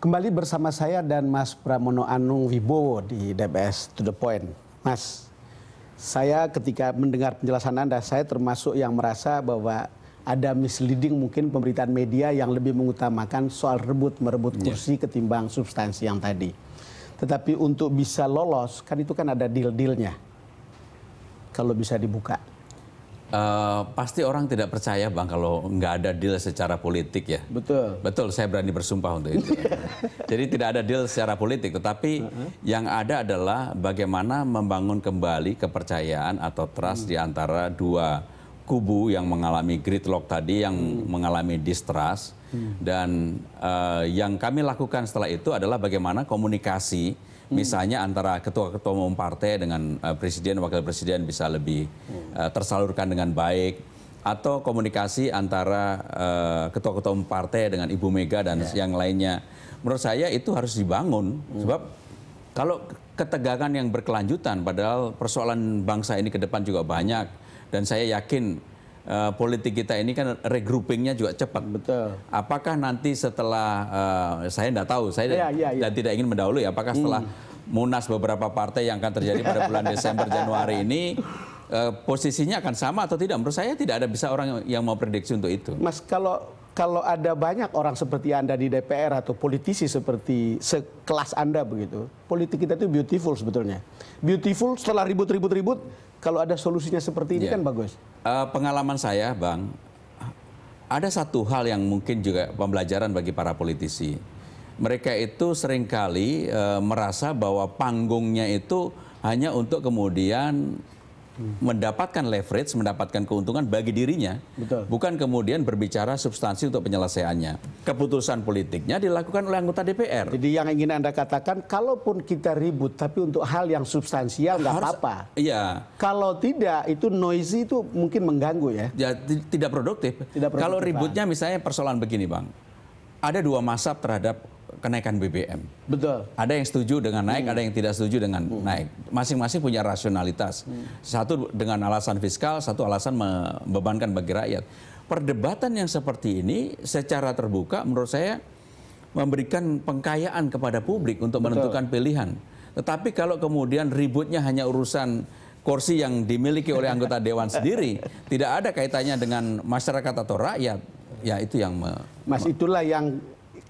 Kembali bersama saya dan Mas Pramono Anung Wibowo di DBS To The Point. Mas, saya ketika mendengar penjelasan Anda, saya termasuk yang merasa bahwa ada misleading mungkin pemberitaan media yang lebih mengutamakan soal rebut-merebut iya. kursi yeah. ketimbang substansi yang tadi. Tetapi untuk bisa lolos, kan itu kan ada deal-dealnya. Kalau bisa dibuka. Uh, pasti orang tidak percaya bang kalau nggak ada deal secara politik ya. Betul. Betul, saya berani bersumpah untuk itu. Jadi tidak ada deal secara politik, tetapi uh -huh. yang ada adalah bagaimana membangun kembali kepercayaan atau trust hmm. di antara dua kubu yang mengalami gridlock tadi, yang hmm. mengalami distrust, hmm. dan uh, yang kami lakukan setelah itu adalah bagaimana komunikasi Hmm. Misalnya antara ketua-ketua umum partai dengan uh, presiden, wakil presiden bisa lebih uh, tersalurkan dengan baik atau komunikasi antara ketua eh, ketua-ketua umum partai dengan Ibu Mega dan yeah. yang lainnya. Menurut saya itu harus dibangun hmm. sebab kalau ketegangan yang berkelanjutan padahal persoalan bangsa ini ke depan juga banyak dan saya yakin uh, politik kita ini kan regroupingnya juga cepat. Betul. Apakah nanti setelah uh, saya tidak tahu, saya yeah, yeah, yeah. dan tidak ingin mendahului apakah setelah hmm munas beberapa partai yang akan terjadi pada bulan Desember Januari ini eh, posisinya akan sama atau tidak? Menurut saya tidak ada bisa orang yang mau prediksi untuk itu. Mas kalau kalau ada banyak orang seperti Anda di DPR atau politisi seperti sekelas Anda begitu, politik kita itu beautiful sebetulnya. Beautiful setelah ribut-ribut-ribut, kalau ada solusinya seperti ini yeah. kan bagus. Uh, pengalaman saya, Bang, ada satu hal yang mungkin juga pembelajaran bagi para politisi mereka itu seringkali e, merasa bahwa panggungnya itu hanya untuk kemudian mendapatkan leverage, mendapatkan keuntungan bagi dirinya, Betul. bukan kemudian berbicara substansi untuk penyelesaiannya. Keputusan politiknya dilakukan oleh anggota DPR. Jadi yang ingin anda katakan, kalaupun kita ribut, tapi untuk hal yang substansial nggak apa-apa. Iya. Kalau tidak, itu noisy itu mungkin mengganggu ya. Ya tidak produktif. Tidak produktif. Kalau ributnya misalnya persoalan begini bang, ada dua masab terhadap kenaikan BBM. Betul. Ada yang setuju dengan naik, hmm. ada yang tidak setuju dengan hmm. naik. Masing-masing punya rasionalitas. Hmm. Satu dengan alasan fiskal, satu alasan membebankan bagi rakyat. Perdebatan yang seperti ini secara terbuka menurut saya memberikan pengkayaan kepada publik untuk Betul. menentukan pilihan. Tetapi kalau kemudian ributnya hanya urusan kursi yang dimiliki oleh anggota dewan sendiri, tidak ada kaitannya dengan masyarakat atau rakyat, ya itu yang mas itulah yang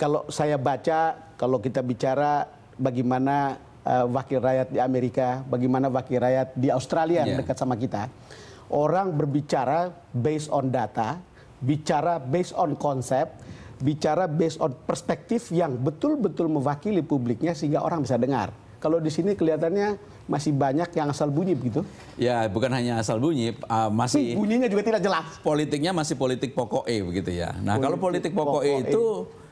kalau saya baca, kalau kita bicara bagaimana uh, wakil rakyat di Amerika, bagaimana wakil rakyat di Australia yeah. dekat sama kita, orang berbicara based on data, bicara based on konsep, bicara based on perspektif yang betul-betul mewakili publiknya sehingga orang bisa dengar. Kalau di sini kelihatannya masih banyak yang asal bunyi begitu? Ya, bukan hanya asal bunyi, uh, masih bunyinya juga tidak jelas. Politiknya masih politik pokok E begitu ya. Nah, politik kalau politik pokok, e, e. itu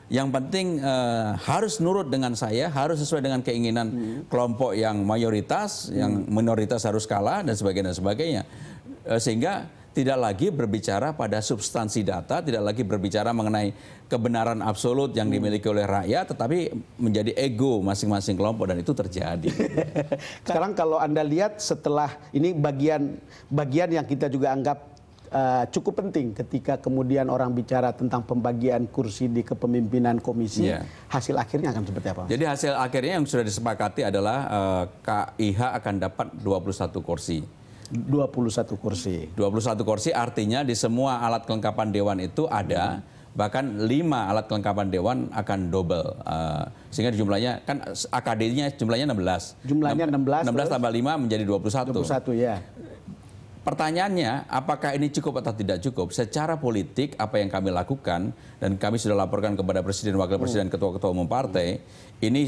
yang penting uh, harus nurut dengan saya, harus sesuai dengan keinginan hmm. kelompok yang mayoritas, hmm. yang minoritas harus kalah dan sebagainya dan sebagainya. Uh, sehingga tidak lagi berbicara pada substansi data, tidak lagi berbicara mengenai kebenaran absolut yang dimiliki oleh rakyat, tetapi menjadi ego masing-masing kelompok dan itu terjadi. Sekarang kalau anda lihat setelah ini bagian bagian yang kita juga anggap Eh, cukup penting ketika kemudian orang bicara tentang pembagian kursi di kepemimpinan komisi, yeah. hasil akhirnya akan seperti apa? Jadi hasil akhirnya yang sudah disepakati adalah uh, eh, KIH akan dapat 21 kursi. 21 kursi. 21 kursi artinya di semua alat kelengkapan dewan itu ada hmm bahkan lima alat kelengkapan dewan akan double uh, sehingga jumlahnya kan AKD-nya jumlahnya 16. Jumlahnya 16. 16 tambah 5 menjadi 21. 21 ya. Pertanyaannya, apakah ini cukup atau tidak cukup? Secara politik, apa yang kami lakukan dan kami sudah laporkan kepada Presiden, Wakil hmm. Presiden, Ketua-Ketua Umum Partai, ini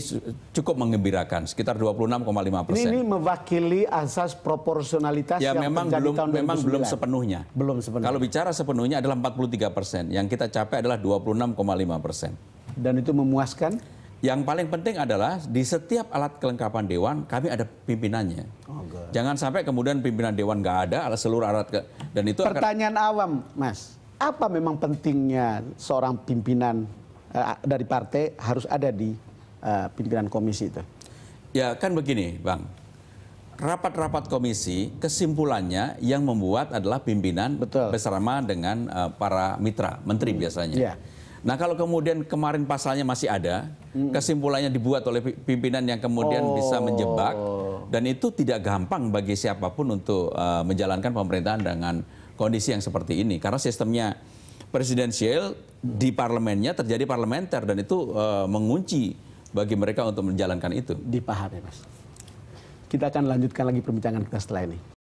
cukup mengembirakan, sekitar 26,5 persen. Ini, ini mewakili asas proporsionalitas ya, yang memang belum tahun memang belum sepenuhnya. Belum sepenuhnya. Kalau bicara sepenuhnya adalah 43 persen, yang kita capai adalah 26,5 persen. Dan itu memuaskan? Yang paling penting adalah di setiap alat kelengkapan dewan kami ada pimpinannya. Oh, Jangan sampai kemudian pimpinan dewan nggak ada, alat seluruh alat ke, dan itu. Pertanyaan akan... awam, Mas, apa memang pentingnya seorang pimpinan uh, dari partai harus ada di uh, pimpinan komisi itu? Ya kan begini, Bang. Rapat-rapat komisi kesimpulannya yang membuat adalah pimpinan Betul. bersama dengan uh, para mitra, menteri hmm. biasanya. Yeah. Nah kalau kemudian kemarin pasalnya masih ada, hmm. kesimpulannya dibuat oleh pimpinan yang kemudian oh. bisa menjebak, dan itu tidak gampang bagi siapapun untuk uh, menjalankan pemerintahan dengan kondisi yang seperti ini, karena sistemnya presidensial di parlemennya terjadi parlementer dan itu uh, mengunci bagi mereka untuk menjalankan itu. Dipahami mas. Kita akan lanjutkan lagi perbincangan kita setelah ini.